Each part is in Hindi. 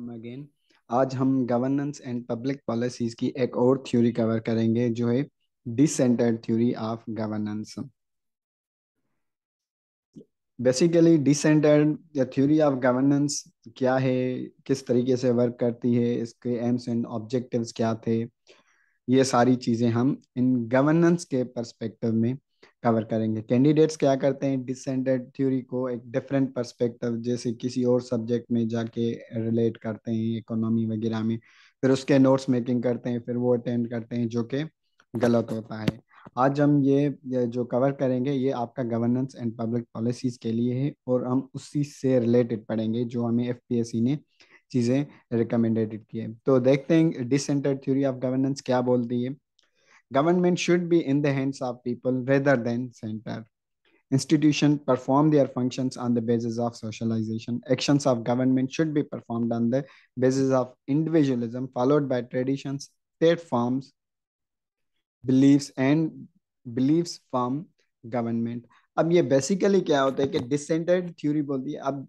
वेलकम अगेन आज हम गवर्नेंस एंड पब्लिक पॉलिसीज की एक और थ्योरी कवर करेंगे जो है decentred theory of governance basically decentred या थ्योरी ऑफ गवर्नेंस क्या है किस तरीके से वर्क करती है इसके एम्स एंड ऑब्जेक्टिव्स क्या थे ये सारी चीज़ें हम इन गवर्नेंस के परस्पेक्टिव में कवर करेंगे कैंडिडेट्स क्या करते हैं डिसेंडेड थ्योरी को एक डिफरेंट पर्सपेक्टिव जैसे किसी और सब्जेक्ट में जाके रिलेट करते हैं इकोनॉमी वगैरह में फिर उसके नोट्स मेकिंग करते हैं फिर वो अटेंड करते हैं जो कि गलत होता है आज हम ये जो कवर करेंगे ये आपका गवर्नेंस एंड पब्लिक पॉलिसीज के लिए है और हम उसी से रिलेटेड पढ़ेंगे जो हमें एफ ने चीज़ें रिकमेंडेड की है तो देखते हैं डिसेंटर थ्योरी ऑफ गवर्नेंस क्या बोलती है Government should be in the hands of people rather than center. Institutions perform their functions on the basis of socialization. Actions of government should be performed on the basis of individualism, followed by traditions, state forms, beliefs, and beliefs from government. अब ये बेसिकली क्या होता है कि डिसेंटेड थ्योरी बोलती है अब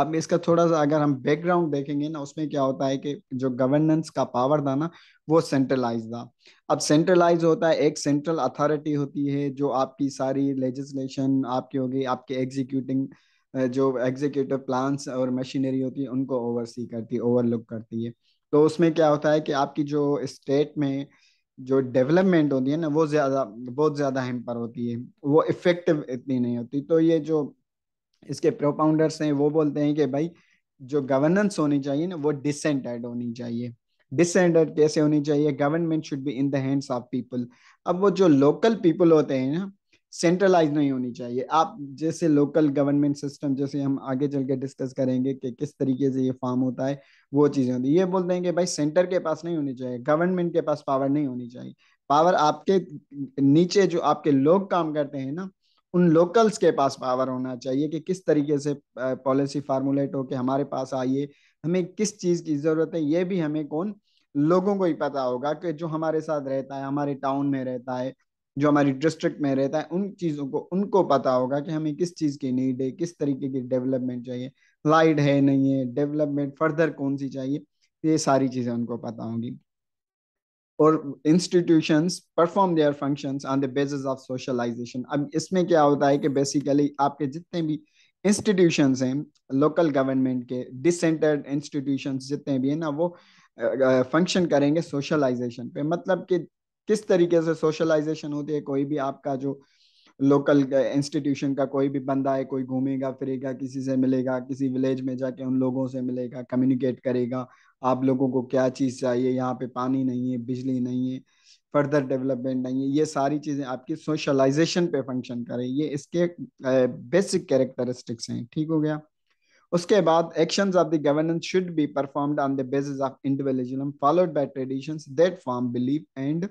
अब इसका थोड़ा सा अगर हम बैकग्राउंड देखेंगे ना उसमें क्या होता है कि जो गवर्नेंस का पावर था ना वो सेंट्रलाइज था अब सेंट्रलाइज होता है एक सेंट्रल अथॉरिटी होती है जो आपकी सारी लेजिस्लेशन आपकी होगी आपके एग्जीक्यूटिंग जो एग्जीक्यूटिव प्लान्स और मशीनरी होती है उनको ओवरसी करती है ओवरलुक करती है तो उसमें क्या होता है कि आपकी जो स्टेट में जो डेवलपमेंट होती है ना वो ज्यादा बहुत ज्यादा हेम्पर होती है वो इफेक्टिव इतनी नहीं होती तो ये जो इसके प्रोपाउंडर्स हैं वो बोलते हैं कि भाई जो गवर्नेंस होनी चाहिए ना वो डिसेंटर्ड होनी चाहिए डिसेंटर्ड कैसे होनी चाहिए government should be in the hands of people अब वो जो लोकल पीपल होते हैं ना सेंट्रलाइज नहीं होनी चाहिए आप जैसे लोकल गवर्नमेंट सिस्टम जैसे हम आगे चल के डिस्कस करेंगे कि किस तरीके से ये फॉर्म होता है वो चीज़ें होती ये बोलते हैं कि भाई सेंटर के पास नहीं होनी चाहिए गवर्नमेंट के पास पावर नहीं होनी चाहिए पावर आपके नीचे जो आपके लोग काम करते हैं ना उन लोकल्स के पास पावर होना चाहिए कि किस तरीके से पॉलिसी फार्मूलेट हो के हमारे पास आइए हमें किस चीज़ की ज़रूरत है ये भी हमें कौन लोगों को ही पता होगा कि जो हमारे साथ रहता है हमारे टाउन में रहता है जो हमारी डिस्ट्रिक्ट में रहता है उन चीज़ों को उनको पता होगा कि हमें किस चीज़ की नीड है किस तरीके की डेवलपमेंट चाहिए लाइट है नहीं है डेवलपमेंट फर्दर कौन सी चाहिए ये सारी चीज़ें उनको पता होंगी और institutions perform their functions on the basis of socialisation अब इसमें क्या होता है कि बेसिकली आपके जितने भी इंस्टीट्यूशंस हैं लोकल गवर्नमेंट के डिसेंटर्ड इंस्टीट्यूशंस जितने भी हैं ना वो फंक्शन करेंगे सोशलाइजेशन पे मतलब कि किस तरीके से सोशलाइजेशन होती है कोई भी आपका जो लोकल इंस्टीट्यूशन का कोई भी बंदा है कोई घूमेगा फिरेगा किसी से मिलेगा किसी विलेज में जाके उन लोगों से मिलेगा कम्युनिकेट करेगा आप लोगों को क्या चीज़ चाहिए यहाँ पे पानी नहीं है बिजली नहीं है फर्दर डेवलपमेंट नहीं है ये सारी चीज़ें आपकी सोशलाइजेशन पे फंक्शन करें ये इसके बेसिक कैरेक्टरिस्टिक्स हैं ठीक हो गया उसके बाद action of the governance should be perform on the basis of individualism followed by traditions that form believe and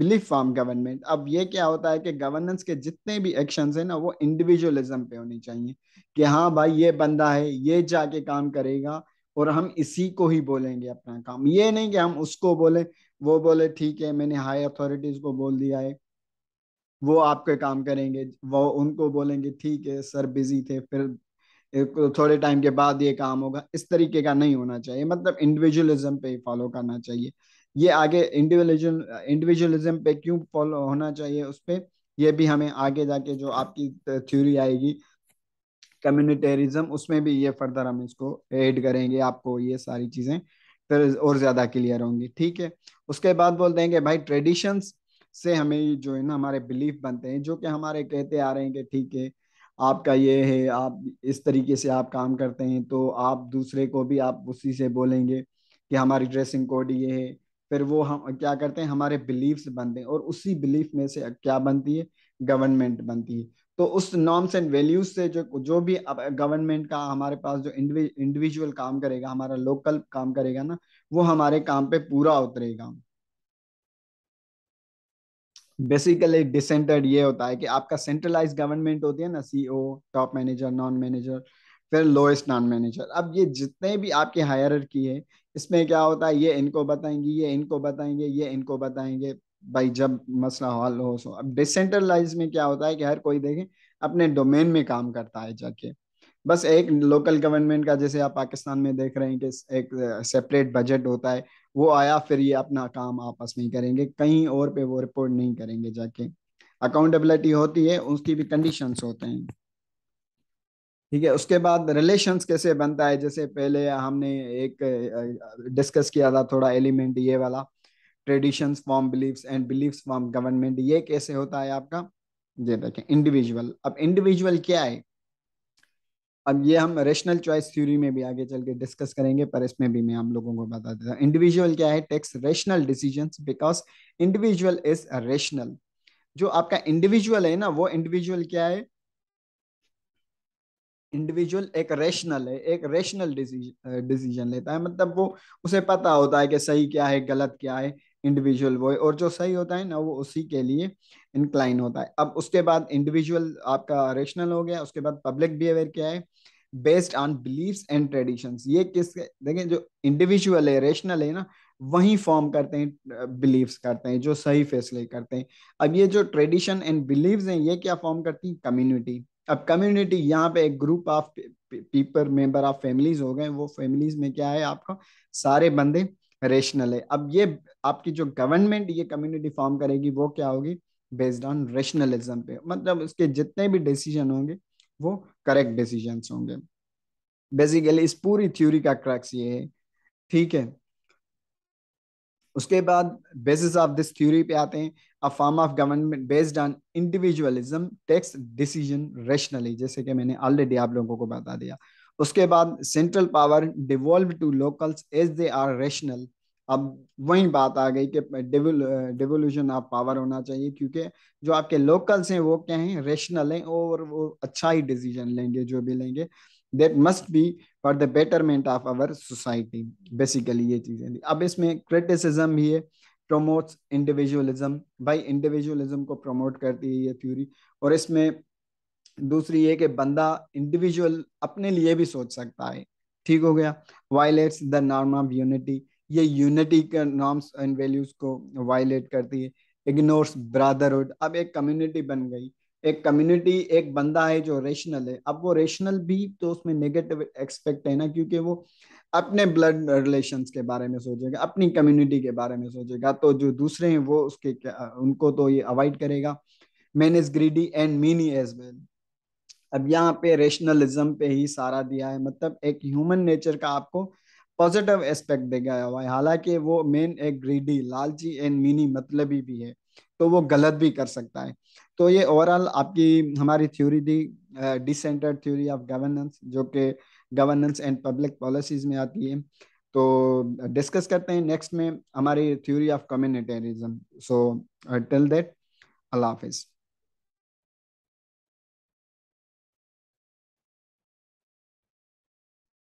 believe form government अब ये क्या होता है कि गवर्नेंस के जितने भी एक्शंस हैं ना वो इंडिविजुअलिज्म पे होने चाहिए कि हाँ भाई ये बंदा है ये जाके काम करेगा और हम इसी को ही बोलेंगे अपना काम ये नहीं कि हम उसको बोले वो बोले ठीक है मैंने हाई अथॉरिटीज को बोल दिया है वो आपके काम करेंगे वो उनको बोलेंगे ठीक है सर बिजी थे फिर थोड़े टाइम के बाद ये काम होगा इस तरीके का नहीं होना चाहिए मतलब इंडिविजुअलिज्म पे ही फॉलो करना चाहिए ये आगे इंडिविजुअल इंडिविजुअलिज्म पे क्यों फॉलो होना चाहिए उस पर यह भी हमें आगे जाके जो आपकी थ्योरी आएगी कम्युनिटेरिज्म उसमें भी ये फर्दर हम इसको ऐड करेंगे आपको ये सारी चीज़ें फिर और ज़्यादा क्लियर होंगी ठीक है उसके बाद बोल देंगे भाई ट्रेडिशंस से हमें जो है ना हमारे बिलीफ बनते हैं जो कि हमारे कहते आ रहे हैं कि ठीक है आपका ये है आप इस तरीके से आप काम करते हैं तो आप दूसरे को भी आप उसी से बोलेंगे कि हमारी ड्रेसिंग कोड ये है फिर वो हम क्या करते हैं हमारे बिलीफ बनते हैं और उसी बिलीफ में से क्या बनती है गवर्नमेंट बनती है तो उस नॉर्म्स एंड वैल्यूज से जो जो भी गवर्नमेंट का हमारे पास जो इंडिविजुअल काम करेगा हमारा लोकल काम करेगा ना वो हमारे काम पे पूरा उतरेगा बेसिकली डिसेंटर्ड ये होता है कि आपका सेंट्रलाइज गवर्नमेंट होती है ना CO top manager non manager फिर लोएस्ट नॉन मैनेजर अब ये जितने भी आपके हायर की है इसमें क्या होता है ये इनको बताएंगे ये इनको बताएंगे ये इनको बताएंगे भाई जब मसला हल हो सो अब डिसेंट्रलाइज में क्या होता है कि हर कोई देखे अपने डोमेन में काम करता है जाके बस एक लोकल गवर्नमेंट का जैसे आप पाकिस्तान में देख रहे हैं कि एक सेपरेट बजट होता है वो आया फिर ये अपना काम आपस में करेंगे कहीं और पे वो रिपोर्ट नहीं करेंगे जाके अकाउंटेबिलिटी होती है उसकी भी कंडीशन होते हैं ठीक है उसके बाद रिलेशंस कैसे बनता है जैसे पहले हमने एक डिस्कस किया था थोड़ा एलिमेंट ये वाला tradition form believes and belief form government ये कैसे होता है आपका ये देखें इंडिविजुअल अब इंडिविजुअल क्या है अब ये हम रेशनल चॉइस थ्योरी में भी आगे चल के डिस्कस करेंगे पर इसमें भी मैं हम लोगों को बता देता हूँ इंडिविजुअल क्या है takes rational decision because individual is rational जो आपका इंडिविजुअल है ना वो इंडिविजुअल क्या है इंडिविजुअल एक रेशनल है एक रेशनल डिसीजन लेता है मतलब वो उसे पता होता है कि सही क्या है गलत क्या है इंडिविजुअल बॉय और जो सही होता है ना वो उसी के लिए इंक्लाइन होता है अब उसके बाद इंडिविजुअल आपका रेशनल हो गया उसके बाद पब्लिक बिहेवियर क्या है based on believes and tradition ये किस देखें जो इंडिविजुअल है रेशनल है ना वही फॉर्म करते हैं बिलीव्स करते हैं जो सही फैसले करते हैं अब ये जो ट्रेडिशन एंड बिलीव्स हैं ये क्या फॉर्म करती है कम्युनिटी अब कम्युनिटी यहाँ पे एक group of people member of families हो गए वो फैमिलीज में क्या है आपका सारे बंदे रेशनल है अब ये आपकी जो गवर्नमेंट ये कम्युनिटी फॉर्म करेगी वो क्या होगी बेस्ड ऑन रेशनलिज्म पे मतलब उसके जितने भी डिसीजन होंगे वो करेक्ट डिसीजन होंगे बेसिकली इस पूरी थ्योरी का क्रक्स ये है ठीक है उसके बाद बेसिस ऑफ दिस थ्योरी पे आते हैं a form of government based on individualism takes decision rationally जैसे कि मैंने ऑलरेडी आप लोगों को बता दिया उसके बाद central power devolve to locals as they are rational अब वही बात आ गई कि डिवोल्यूशन ऑफ पावर होना चाहिए क्योंकि जो आपके लोकल्स हैं वो क्या हैं रेशनल हैं और वो अच्छा ही डिसीजन लेंगे जो भी लेंगे that must be for the betterment of our society basically ये चीजें अब इसमें क्रिटिसिज्म भी है प्रोमोट्स इंडिविजुअलिज्म भाई इंडिविजुअलिज्म को प्रमोट करती है ये थ्योरी और इसमें दूसरी ये कि बंदा इंडिविजुअल अपने लिए भी सोच सकता है ठीक हो गया violates the norm of unity ये यूनिटी के नॉर्म्स एंड वैल्यूज को वायलेट करती है इग्नोर्स ब्रदरहुड अब एक कम्युनिटी बन गई एक कम्युनिटी एक बंदा है जो रेशनल है अब वो रेशनल भी तो उसमें नेगेटिव एक्सपेक्ट है ना क्योंकि वो अपने ब्लड रिलेशन के बारे में सोचेगा अपनी कम्युनिटी के बारे में सोचेगा तो जो दूसरे हैं वो उसके उनको तो ये अवॉइड करेगा man is greedy and mean as well अब यहाँ पे रेशनलिज्म पे ही सारा दिया है मतलब एक ह्यूमन नेचर का आपको पॉजिटिव एस्पेक्ट दे गया हुआ है हालांकि वो मेन एक ग्रीडी लालची एंड मीनी मतलबी भी है तो वो गलत भी कर सकता है तो ये ओवरऑल आपकी हमारी थ्योरी थी डिसेंटर्ड थ्योरी ऑफ गवर्नेंस जो कि गवर्नेंस एंड पब्लिक पॉलिसीज में आती है तो डिस्कस करते हैं नेक्स्ट में हमारी theory of communitarianism so till that अल्लाह हाफिज़